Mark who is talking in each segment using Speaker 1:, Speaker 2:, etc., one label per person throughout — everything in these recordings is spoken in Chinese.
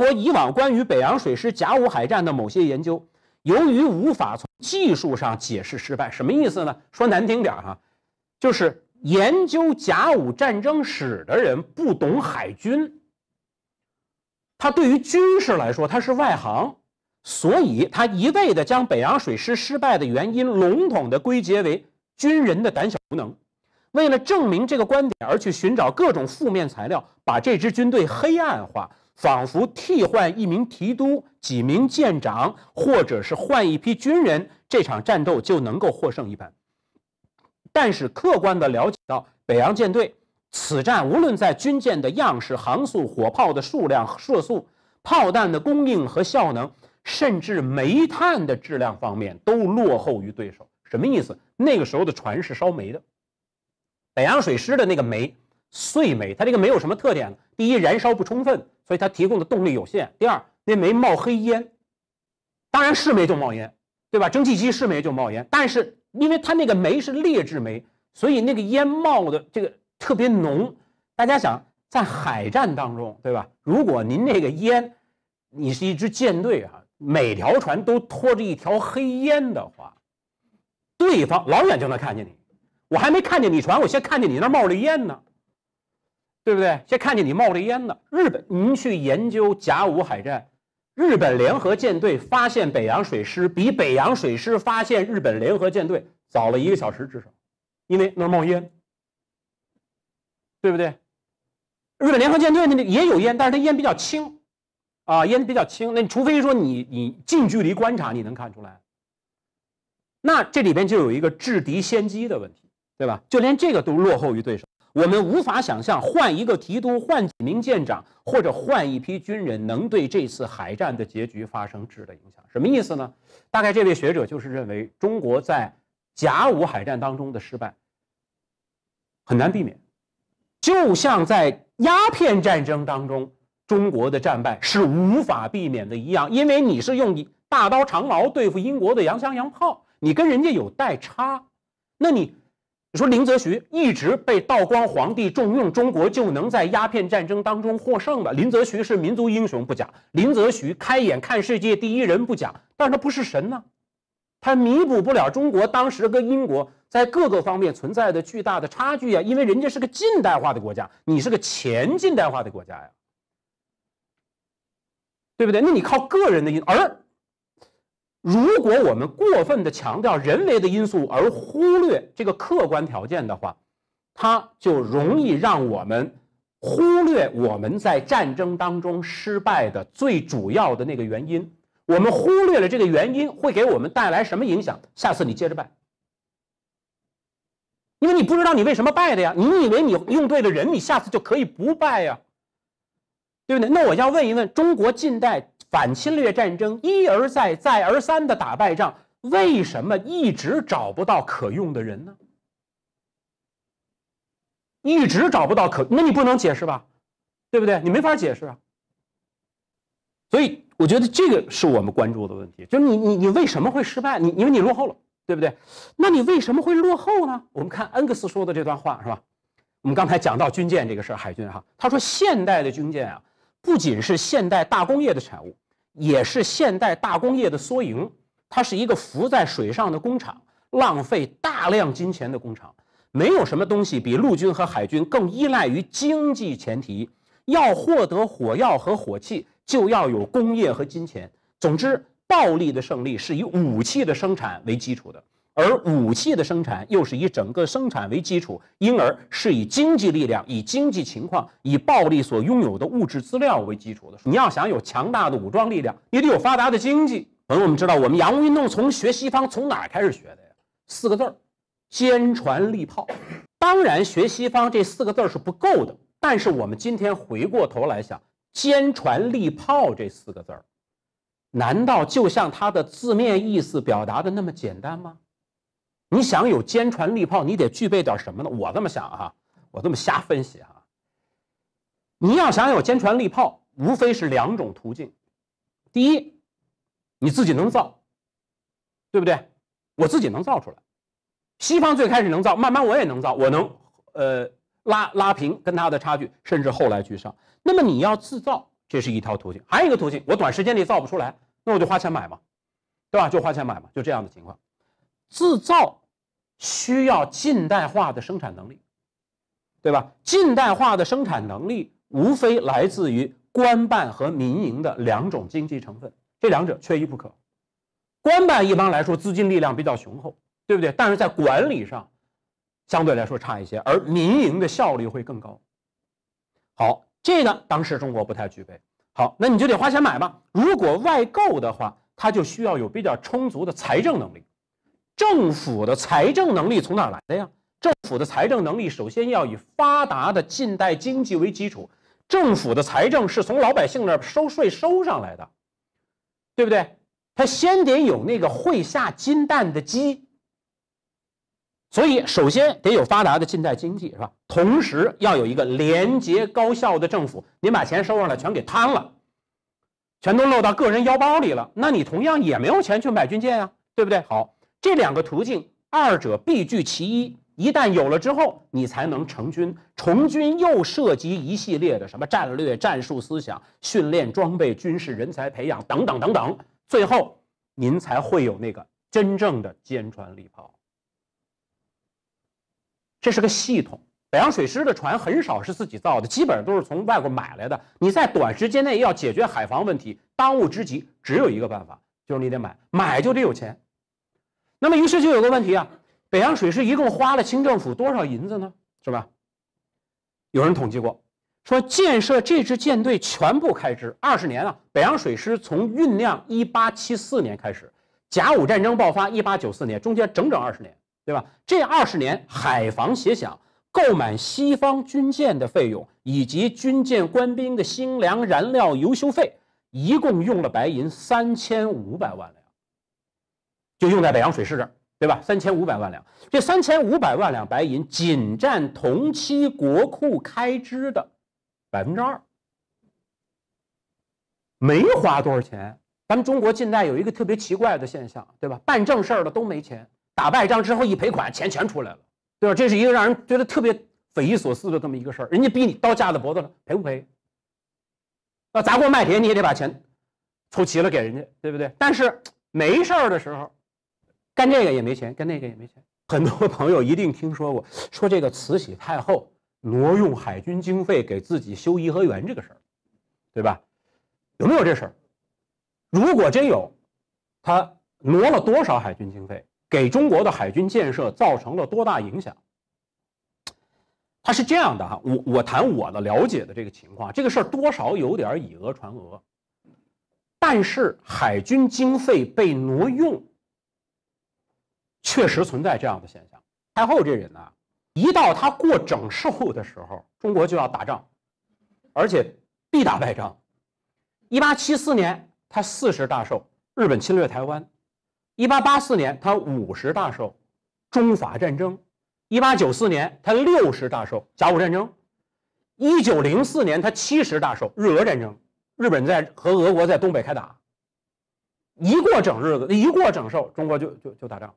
Speaker 1: 国以往关于北洋水师甲午海战的某些研究，由于无法从技术上解释失败，什么意思呢？说难听点儿哈，就是研究甲午战争史的人不懂海军，他对于军事来说他是外行，所以他一味的将北洋水师失败的原因笼统的归结为军人的胆小无能，为了证明这个观点而去寻找各种负面材料，把这支军队黑暗化。仿佛替换一名提督、几名舰长，或者是换一批军人，这场战斗就能够获胜一般。但是客观的了解到，北洋舰队此战无论在军舰的样式、航速、火炮的数量、射速、炮弹的供应和效能，甚至煤炭的质量方面，都落后于对手。什么意思？那个时候的船是烧煤的，北洋水师的那个煤碎煤，它这个煤有什么特点。第一，燃烧不充分。所以它提供的动力有限。第二，那煤冒黑烟，当然是煤就冒烟，对吧？蒸汽机是煤就冒烟，但是因为它那个煤是劣质煤，所以那个烟冒的这个特别浓。大家想，在海战当中，对吧？如果您那个烟，你是一支舰队啊，每条船都拖着一条黑烟的话，对方老远就能看见你。我还没看见你船，我先看见你那冒着烟呢。对不对？先看见你冒着烟呢。日本，您去研究甲午海战，日本联合舰队发现北洋水师，比北洋水师发现日本联合舰队早了一个小时至少，因为那儿冒烟，对不对？日本联合舰队那也有烟，但是它烟比较轻，啊，烟比较轻。那除非说你你近距离观察，你能看出来。那这里边就有一个制敌先机的问题，对吧？就连这个都落后于对手。我们无法想象换一个提督、换几名舰长或者换一批军人，能对这次海战的结局发生质的影响。什么意思呢？大概这位学者就是认为，中国在甲午海战当中的失败很难避免，就像在鸦片战争当中中国的战败是无法避免的一样，因为你是用大刀长矛对付英国的洋枪洋炮，你跟人家有代差，那你。你说林则徐一直被道光皇帝重用，中国就能在鸦片战争当中获胜了。林则徐是民族英雄不假，林则徐开眼看世界第一人不假，但是他不是神呢，他弥补不了中国当时跟英国在各个方面存在的巨大的差距啊，因为人家是个近代化的国家，你是个前近代化的国家呀，对不对？那你靠个人的因，而。如果我们过分地强调人为的因素而忽略这个客观条件的话，它就容易让我们忽略我们在战争当中失败的最主要的那个原因。我们忽略了这个原因，会给我们带来什么影响？下次你接着败，因为你不知道你为什么败的呀。你以为你用对了人，你下次就可以不败呀，对不对？那我要问一问中国近代。反侵略战争一而再、再而三的打败仗，为什么一直找不到可用的人呢？一直找不到可，那你不能解释吧？对不对？你没法解释啊。所以我觉得这个是我们关注的问题，就是你、你、你为什么会失败？你因为你落后了，对不对？那你为什么会落后呢？我们看恩格斯说的这段话是吧？我们刚才讲到军舰这个事儿，海军哈，他说现代的军舰啊，不仅是现代大工业的产物。也是现代大工业的缩影，它是一个浮在水上的工厂，浪费大量金钱的工厂。没有什么东西比陆军和海军更依赖于经济前提，要获得火药和火器，就要有工业和金钱。总之，暴力的胜利是以武器的生产为基础的。而武器的生产又是以整个生产为基础，因而是以经济力量、以经济情况、以暴力所拥有的物质资料为基础的。你要想有强大的武装力量，你得有发达的经济。朋友们，知道我们洋务运动从学西方从哪儿开始学的呀？四个字儿：坚船利炮。当然，学西方这四个字儿是不够的。但是我们今天回过头来想，坚船利炮这四个字儿，难道就像它的字面意思表达的那么简单吗？你想有坚船利炮，你得具备点什么呢？我这么想啊，我这么瞎分析哈。你要想有坚船利炮，无非是两种途径：第一，你自己能造，对不对？我自己能造出来。西方最开始能造，慢慢我也能造，我能呃拉拉平跟他的差距，甚至后来居上。那么你要自造，这是一条途径；还有一个途径，我短时间内造不出来，那我就花钱买嘛，对吧？就花钱买嘛，就这样的情况，自造。需要近代化的生产能力，对吧？近代化的生产能力无非来自于官办和民营的两种经济成分，这两者缺一不可。官办一般来说资金力量比较雄厚，对不对？但是在管理上相对来说差一些，而民营的效率会更高。好，这个当时中国不太具备。好，那你就得花钱买吧。如果外购的话，它就需要有比较充足的财政能力。政府的财政能力从哪来的呀？政府的财政能力首先要以发达的近代经济为基础，政府的财政是从老百姓那儿收税收上来的，对不对？他先得有那个会下金蛋的鸡，所以首先得有发达的近代经济，是吧？同时要有一个廉洁高效的政府，您把钱收上来全给贪了，全都漏到个人腰包里了，那你同样也没有钱去买军舰呀，对不对？好。这两个途径，二者必具其一。一旦有了之后，你才能成军。从军又涉及一系列的什么战略、战术思想、训练、装备、军事人才培养等等等等。最后，您才会有那个真正的坚船利炮。这是个系统。北洋水师的船很少是自己造的，基本上都是从外国买来的。你在短时间内要解决海防问题，当务之急只有一个办法，就是你得买。买就得有钱。那么，于是就有个问题啊，北洋水师一共花了清政府多少银子呢？是吧？有人统计过，说建设这支舰队全部开支二十年啊，北洋水师从酝酿一八七四年开始，甲午战争爆发一八九四年，中间整整二十年，对吧？这二十年海防协饷、购买西方军舰的费用以及军舰官兵的薪粮、燃料、油修费，一共用了白银三千五百万两。就用在北洋水师这儿，对吧？三千五百万两，这三千五百万两白银仅占同期国库开支的百分之二，没花多少钱。咱们中国近代有一个特别奇怪的现象，对吧？办正事儿的都没钱，打败仗之后一赔款，钱全出来了，对吧？这是一个让人觉得特别匪夷所思的这么一个事儿。人家逼你刀架在脖子上，赔不赔？那砸锅卖铁你也得把钱凑齐了给人家，对不对？但是没事儿的时候。干这个也没钱，干那个也没钱。很多朋友一定听说过，说这个慈禧太后挪用海军经费给自己修颐和园这个事儿，对吧？有没有这事儿？如果真有，他挪了多少海军经费？给中国的海军建设造成了多大影响？他是这样的哈，我我谈我的了解的这个情况，这个事儿多少有点以讹传讹，但是海军经费被挪用。确实存在这样的现象。太后这人啊，一到她过整寿的时候，中国就要打仗，而且必打败仗。一八七四年，她四十大寿，日本侵略台湾；一八八四年，她五十大寿，中法战争；一八九四年，她六十大寿，甲午战争；一九零四年，她七十大寿，日俄战争，日本在和俄国在东北开打。一过整日子，一过整寿，中国就就就打仗。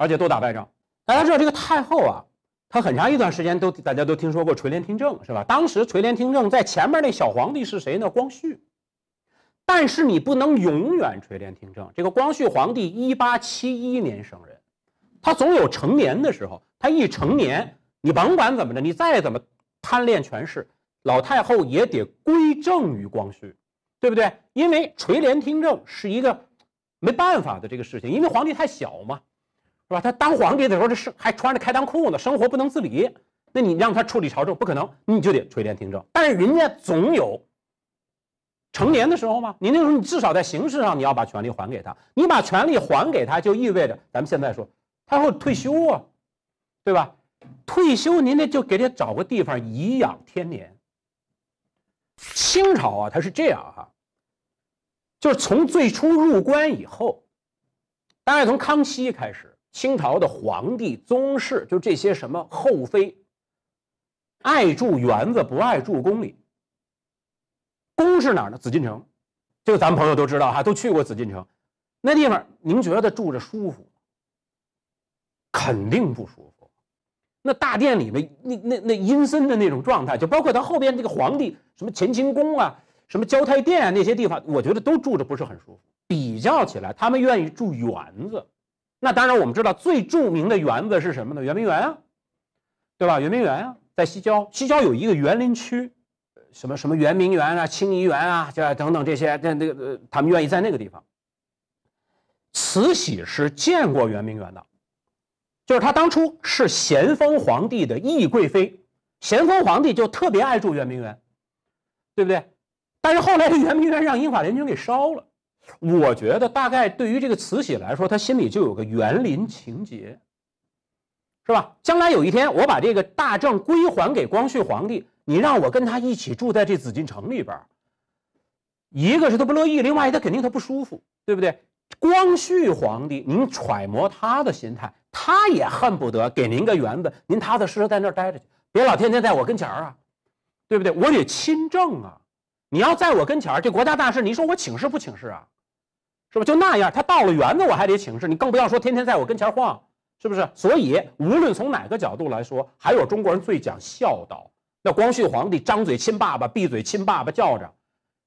Speaker 1: 而且都打败仗。大家知道这个太后啊，她很长一段时间都大家都听说过垂帘听政，是吧？当时垂帘听政在前面那小皇帝是谁呢？光绪。但是你不能永远垂帘听政。这个光绪皇帝一八七一年生人，他总有成年的时候。他一成年，你甭管怎么着，你再怎么贪恋权势，老太后也得归政于光绪，对不对？因为垂帘听政是一个没办法的这个事情，因为皇帝太小嘛。是吧？他当皇帝的时候，这是还穿着开裆裤呢，生活不能自理。那你让他处理朝政，不可能，你就得垂帘听政。但是人家总有成年的时候嘛，你那时候你至少在形式上你要把权力还给他。你把权力还给他，就意味着咱们现在说他会退休啊，对吧？退休您得就给他找个地方颐养天年。清朝啊，他是这样哈，就是从最初入关以后，大概从康熙开始。清朝的皇帝宗室就这些什么后妃，爱住园子，不爱住宫里。宫是哪儿呢？紫禁城，这个咱们朋友都知道哈，都去过紫禁城。那地方您觉得住着舒服？肯定不舒服。那大殿里面，那那那阴森的那种状态，就包括他后边这个皇帝什么乾清宫啊，什么交泰殿啊那些地方，我觉得都住着不是很舒服。比较起来，他们愿意住园子。那当然，我们知道最著名的园子是什么呢？圆明园啊，对吧？圆明园啊，在西郊。西郊有一个园林区，什么什么圆明园啊、清漪园啊，这等等这些，那那个他们愿意在那个地方。慈禧是见过圆明园的，就是她当初是咸丰皇帝的懿贵妃，咸丰皇帝就特别爱住圆明园，对不对？但是后来这圆明园让英法联军给烧了。我觉得大概对于这个慈禧来说，她心里就有个园林情结，是吧？将来有一天我把这个大政归还给光绪皇帝，你让我跟他一起住在这紫禁城里边一个是他不乐意，另外他肯定他不舒服，对不对？光绪皇帝，您揣摩他的心态，他也恨不得给您个园子，您踏踏实实在那儿待着去，别老天天在我跟前儿啊，对不对？我也亲政啊，你要在我跟前儿，这国家大事，你说我请示不请示啊？是吧？就那样，他到了园子，我还得请示你。更不要说天天在我跟前晃，是不是？所以，无论从哪个角度来说，还有中国人最讲孝道。那光绪皇帝张嘴亲爸爸，闭嘴亲爸爸叫着。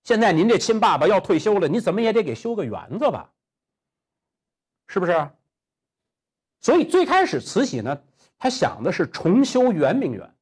Speaker 1: 现在您这亲爸爸要退休了，你怎么也得给修个园子吧？是不是？所以最开始慈禧呢，她想的是重修圆明园。